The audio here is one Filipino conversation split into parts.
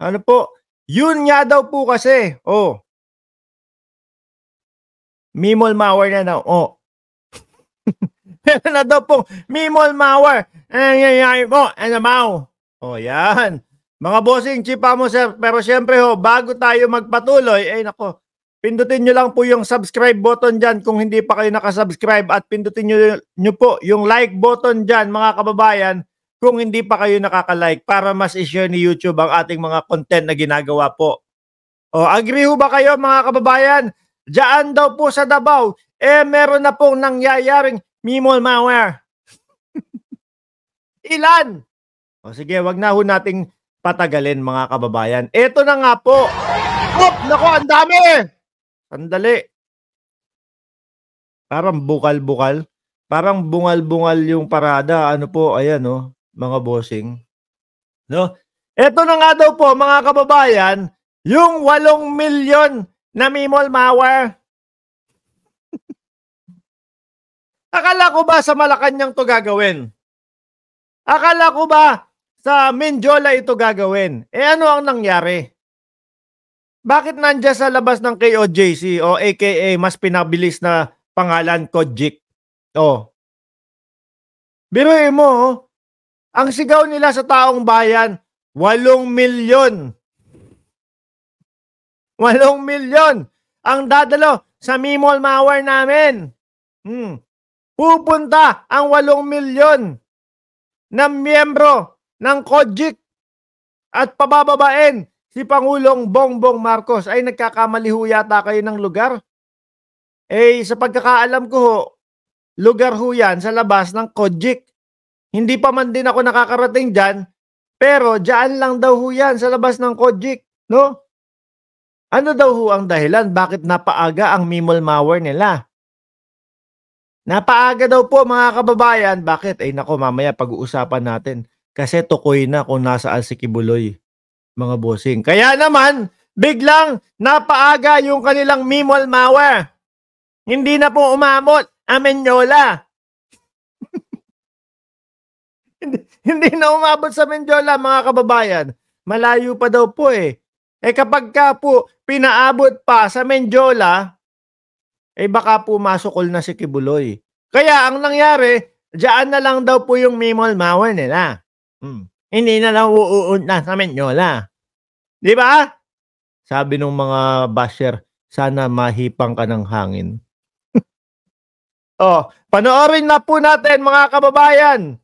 Ano po? Yun nga daw po kasi. Oh. Mimol Mauer na daw. Oh. Meron na daw pong Mimol Mauer. Nangyayari po. Ano mau? Oh, yan. Mga bossing, chipa mo sir. Pero siyempre ho, oh, bago tayo magpatuloy, eh nako, pindutin nyo lang po yung subscribe button dyan kung hindi pa kayo nakasubscribe at pindutin nyo, nyo po yung like button dyan mga kababayan kung hindi pa kayo nakaka-like para mas i-share ni YouTube ang ating mga content na ginagawa po. O, agree ho ba kayo mga kababayan? Diyan daw po sa Davao, eh meron na pong nangyayaring mimol malware. Ilan? O sige, wag na ho nating patagalin mga kababayan. Ito na nga po. Op, nako, ang dami! Sandali. Parang bukal-bukal. Parang bungal-bungal yung parada. Ano po, ayan Oh mga bossing. No? Ito na nga daw po mga kababayan, yung 8 milyon na Mimol Mawar. Akala ko ba sa Malacanang to gagawin? Akala ko ba sa Menjola ito gagawin? Eh ano ang nangyari? Bakit nandiyan sa labas ng KOJC o aka mas pinabilis na pangalan Kojic? Oh. Biruin mo, oh. Ang sigaw nila sa taong bayan, 8 milyon. 8 milyon ang dadalo sa Mimol Mawar namin. Hmm. Pupunta ang 8 milyon na miyembro ng Kojic at pabababain si Pangulong Bongbong Marcos. Ay, nagkakamali ho yata kayo ng lugar. Eh, sa pagkakaalam ko ho, lugar ho yan sa labas ng Kojic. Hindi pa man din ako nakakarating dyan, pero dyan lang daw ho yan sa labas ng Kojic, no? Ano daw ho ang dahilan bakit napaaga ang Mimol Mower nila? Napaaga daw po mga kababayan. Bakit? Ay eh, nako mamaya pag-uusapan natin. Kasi tukoy na kung nasaan si Kibuloy, mga bossing. Kaya naman, biglang napaaga yung kanilang Mimol Mower. Hindi na po umamot ang Menyola hindi, hindi na umabot sa Mendiola mga kababayan. Malayo pa daw po eh. Eh kapag ka po pinaabot pa sa Mendiola, eh baka po masukol na si Kibuloy. Kaya ang nangyari, diyan na lang daw po yung Mimol Mawan nila. Hmm. Hindi na lang uuun na sa Mendiola. Di ba? Sabi ng mga basher, sana mahipang ka ng hangin. oh, panoorin na po natin mga kababayan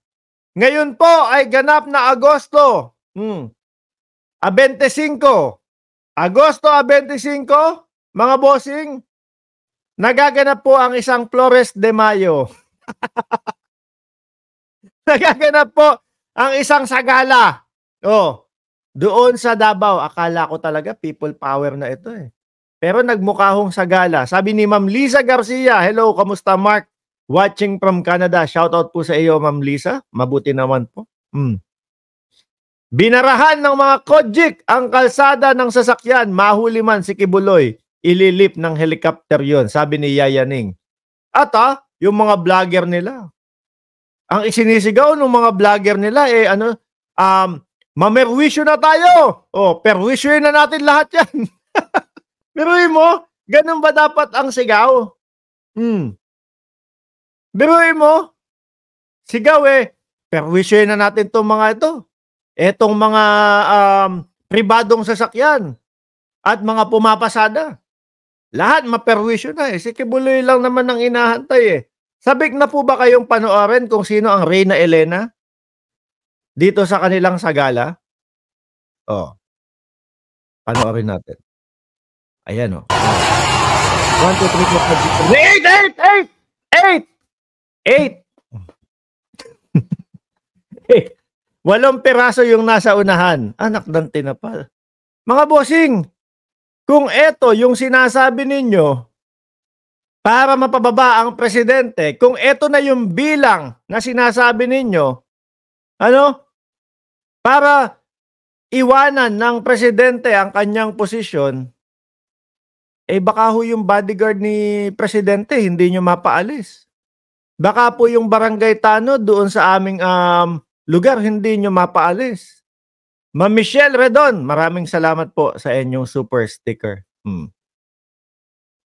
ngayon po ay ganap na Agosto. Hmm. A 25. Agosto a 25, mga bossing, nagaganap po ang isang Flores de Mayo. nagaganap po ang isang sagala. Oh, doon sa Davao, akala ko talaga people power na ito eh. Pero nagmukha hong sagala. Sabi ni Ma'am Lisa Garcia, hello, kamusta Mark? Watching from Canada, shout out po sa iyo, Ma'am Lisa. Mabuti naman po. Mm. Binarahan ng mga kojik ang kalsada ng sasakyan. Mahuli man si Kibuloy. Ililip ng helicopter yon sabi ni Yayaning. At ah, yung mga vlogger nila. Ang isinisigaw ng mga vlogger nila, eh ano, um, mamerwisyo na tayo. O, oh, perwisyo na natin lahat yan. Pero eh, mo, ganun ba dapat ang sigaw? Hmm. Biruin mo, sigaw eh, perwisyoin na natin itong mga ito. etong mga um, pribadong sasakyan at mga pumapasada. Lahat maperwisyo na eh. Sige Kibuloy lang naman ang inahantay eh. Sabik na po ba kayong panoorin kung sino ang Reyna Elena? Dito sa kanilang sagala? Oh. Panoorin natin. Ayan oh. 1, 2, 3, 4, 5, 6, 7, 8, 8, 8, 8! Eight! Walong piraso yung nasa unahan. Anak ng tinapal. Mga bossing, kung eto yung sinasabi ninyo para mapababa ang presidente, kung eto na yung bilang na sinasabi ninyo, ano? Para iwanan ng presidente ang kanyang posisyon, eh baka ho yung bodyguard ni presidente hindi nyo mapaalis. Baka po yung barangay Tano doon sa aming um, lugar, hindi nyo mapaalis. Ma Michelle Redon, maraming salamat po sa inyong super sticker. Hmm.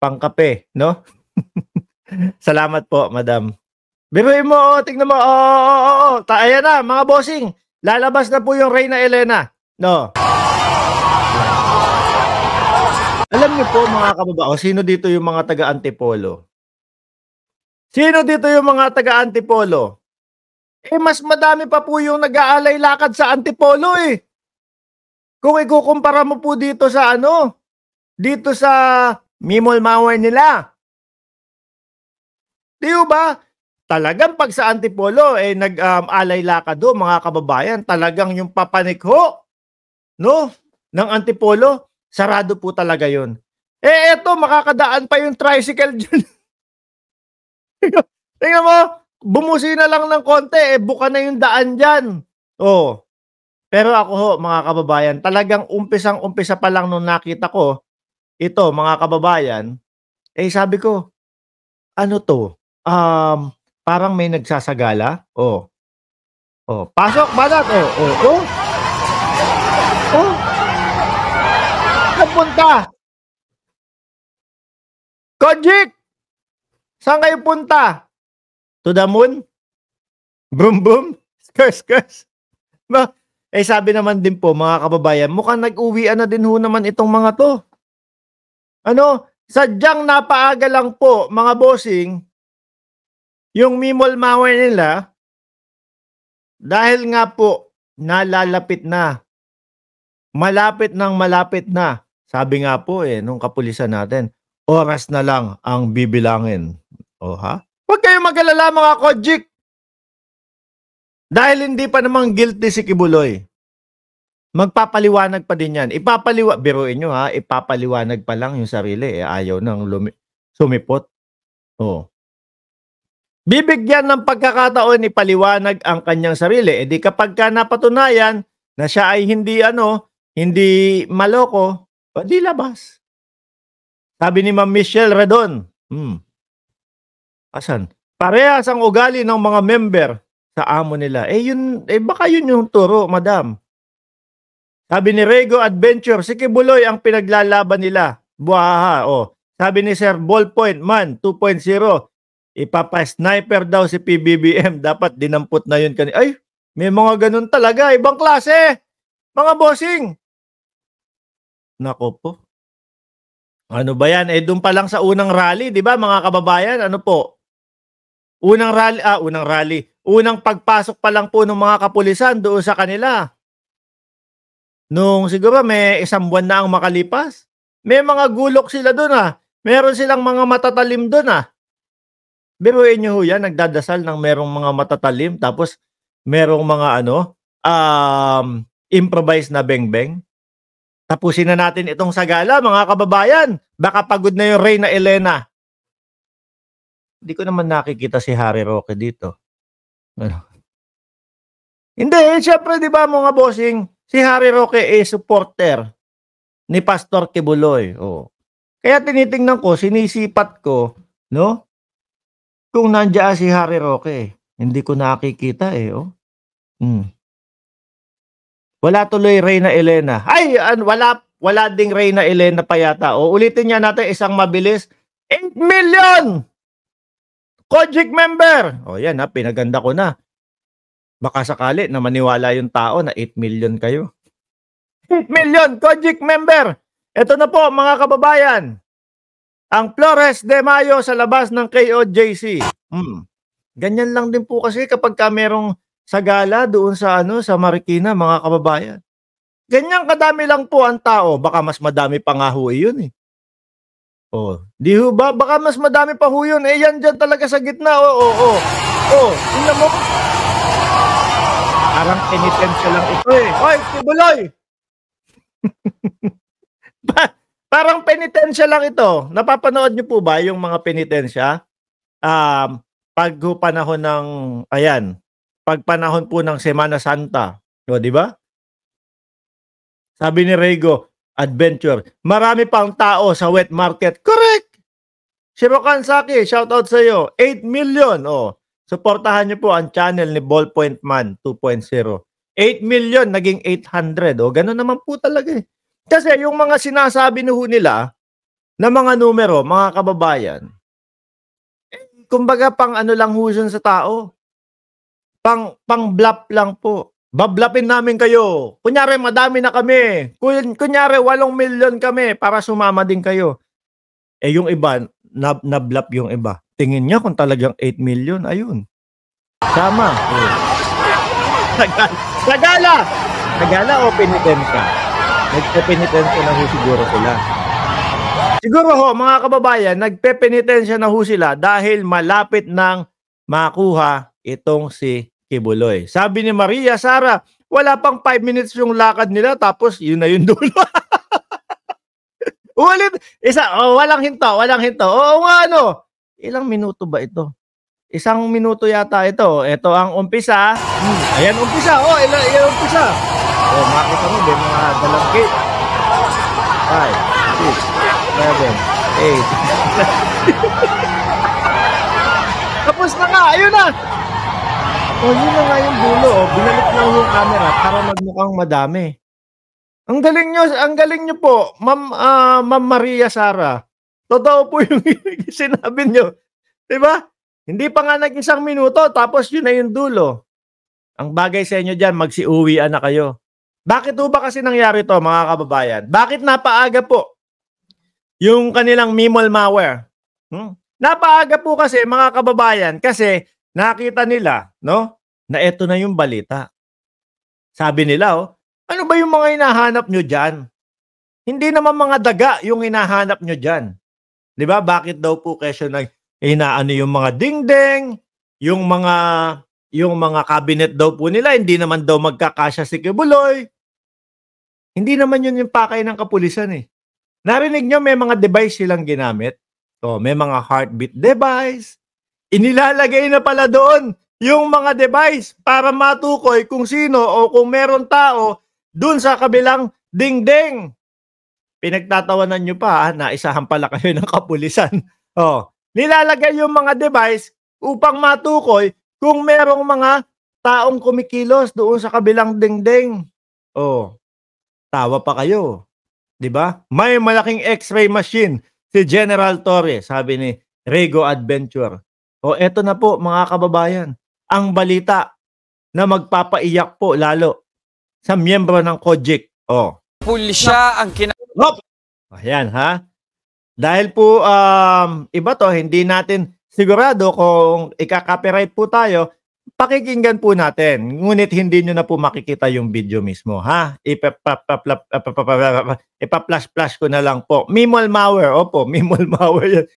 Pangkape, no? salamat po, madam. Biruin mo, oh, tingnan mo. Oh, oh, oh, oh. oh. ayan na, mga bossing. Lalabas na po yung Reyna Elena. No. Alam niyo po mga kababao, sino dito yung mga taga Antipolo? Sino dito yung mga taga-antipolo? Eh, mas madami pa po yung nag-aalay lakad sa antipolo eh. Kung ikukumpara mo po dito sa ano, dito sa Mimol Mawar nila. Di ba? Talagang pag sa antipolo, eh, nag um, aalay um, lakad do, mga kababayan, talagang yung papanikho, no, ng antipolo, sarado po talaga yon. Eh, eto, makakadaan pa yung tricycle dyan. Tingnan mo, bumusi na lang ng konti, eh, buka na yung daan dyan. Oh. Pero ako ho, mga kababayan, talagang umpisang-umpisa pa lang nung nakita ko, ito, mga kababayan, eh sabi ko, ano to? Um, parang may nagsasagala. Oh. Oh, pasok banat. Oh, oh, oh. Oh. Kapunta. Kajik! Saan kayo punta? To the moon? Boom, boom? Curse, curse. Ma eh sabi naman din po mga kababayan, mukhang nag-uwian na din ho naman itong mga to. Ano? Sadyang napaaga lang po mga bossing yung Mimol Mawer nila dahil nga po nalalapit na. Malapit nang malapit na. Sabi nga po eh nung kapulisan natin, Oras na lang ang bibilangin. O ha? Huwag kayong magalala mga kojik. Dahil hindi pa namang guilty si Kibuloy. Magpapaliwanag pa din yan. Ipapaliwa, biruin nyo ha, ipapaliwanag pa lang yung sarili. Eh, ayaw nang lumi- sumipot. Oh. Bibigyan ng pagkakataon ni paliwanag ang kanyang sarili. E di kapag ka napatunayan na siya ay hindi ano, hindi maloko, di labas. Sabi ni Ma'am Michelle Redon. Hmm. Asan? Parehas ang ugali ng mga member sa amo nila. Eh yun, eh baka yun yung turo, madam. Sabi ni Rego Adventure, si Kibuloy ang pinaglalaban nila. Buhaha, oh. Sabi ni Sir Ballpoint Man 2.0, ipapa-sniper daw si PBBM. Dapat dinampot na yun kanina. Ay, may mga ganun talaga. Ibang klase. Mga bossing. Nako po. Ano ba yan? Eh, doon pa lang sa unang rally, di ba mga kababayan? Ano po? Unang rally, ah, unang rally. Unang pagpasok pa lang po ng mga kapulisan doon sa kanila. Nung siguro may isang buwan na ang makalipas, may mga gulok sila doon ah. Meron silang mga matatalim doon ah. Biruin nyo ho yan, nagdadasal ng merong mga matatalim tapos merong mga ano, um, improvised na beng-beng. Tapusin na natin itong sagala, mga kababayan. Baka pagod na yung Reyna Elena. Hindi ko naman nakikita si Harry Roque dito. Ano? Hindi, eh, syempre, di ba mga bossing, si Harry Roque ay supporter ni Pastor Kibuloy. Oh. Kaya tinitingnan ko, sinisipat ko, no? Kung nandiyan si Harry Roque, eh. hindi ko nakikita eh, oh. Hmm. Wala tuloy Reyna Elena. Ay, an, wala, wala ding Reyna Elena pa yata. O, ulitin niya natin isang mabilis. 8 million! Kojic member! O, yan ha, pinaganda ko na. Baka sakali na maniwala yung tao na 8 million kayo. 8 million Kojic member! Ito na po mga kababayan. Ang Flores de Mayo sa labas ng KOJC. Hmm. Ganyan lang din po kasi kapag ka merong sa gala doon sa ano sa Marikina mga kababayan. Ganyan kadami lang po ang tao, baka mas madami pa nga ho eh, yun eh. Oh, di ho ba? Baka mas madami pa ho yun. Eh yan diyan talaga sa gitna. Oo, oh, oo. Oh, oh. oh, tingnan mo. Parang penitensya lang ito eh. Hoy, tibuloy! parang penitensya lang ito. Napapanood niyo po ba yung mga penitensya? Um, pag panahon ng, ayan, pag panahon po ng Semana Santa. No, di ba? Sabi ni Rego, adventure. Marami pang tao sa wet market. Correct! Shirokan Saki, shout out sa iyo. 8 million. Oh, suportahan niyo po ang channel ni Ballpoint Man 2.0. 8 million naging 800. O, ganun naman po talaga eh. Kasi yung mga sinasabi nila na mga numero, mga kababayan, eh, kumbaga pang ano lang huson sa tao pang pang-bluff lang po. Bablapin namin kayo. Kunyari madami na kami. Kunyari 8 million kami para sumama din kayo. Eh yung iba, nab nablap yung iba. Tingin niya kung talagang 8 million, ayun. Tama. Eh. Tagala! Tagala o penitensya? Nagpe-penitensya na ho siguro sila. Siguro ho, mga kababayan, nagpe-penitensya na ho sila dahil malapit nang makuha itong si Kibuloy. Sabi ni Maria Sara, wala pang 5 minutes yung lakad nila tapos yun na yun dulo. Ulit, isa, oh, walang hinto, walang hinto. Oo oh, nga ano, ilang minuto ba ito? Isang minuto yata ito. Ito ang umpisa. Hmm. Ayan, umpisa. Oh, ilang, ilang umpisa. Oh, makita mo, may mga dalangkit. 5, 6, 7, 8. Tapos na nga, ayun na. O, oh, yun na nga yung dulo. Oh. Binalik na yung camera para magmukhang madami. Ang galing nyo, ang galing nyo po, Ma'am, uh, Ma'am Maria Sara. Totoo po yung sinabi nyo. Di ba? Hindi pa nga nag-isang minuto, tapos yun na yung dulo. Ang bagay sa inyo dyan, magsiuwian na kayo. Bakit ba kasi nangyari to mga kababayan? Bakit napaaga po yung kanilang mimol malware? Hmm? Napaaga po kasi mga kababayan kasi nakita nila, no, na eto na yung balita. Sabi nila, oh, ano ba yung mga hinahanap nyo dyan? Hindi naman mga daga yung hinahanap nyo dyan. Di ba? Bakit daw po kesyo nag inaano yung mga dingding, yung mga yung mga cabinet daw po nila, hindi naman daw magkakasya si Kibuloy. Hindi naman yun yung pakay ng kapulisan eh. Narinig nyo may mga device silang ginamit. So, oh, may mga heartbeat device, Inilalagay na pala doon yung mga device para matukoy kung sino o kung meron tao doon sa kabilang dingding. Pinagtatawanan nyo pa, ha? Ah, naisahan pala kayo ng kapulisan. Oh, nilalagay yung mga device upang matukoy kung merong mga taong kumikilos doon sa kabilang dingding. Oh, tawa pa kayo. 'Di ba? May malaking X-ray machine si General Torres, sabi ni Rego Adventure. O eto na po mga kababayan, ang balita na magpapaiyak po lalo sa miyembro ng COGIC. O. Pulsya ang kina... Hop! Ayan ha. Dahil po um, iba to, hindi natin sigurado kung ikaka-copyright po tayo, pakikinggan po natin. Ngunit hindi nyo na po makikita yung video mismo, ha? ipa plash plash ko na lang po. Mimol malware, opo, mimol malware yan.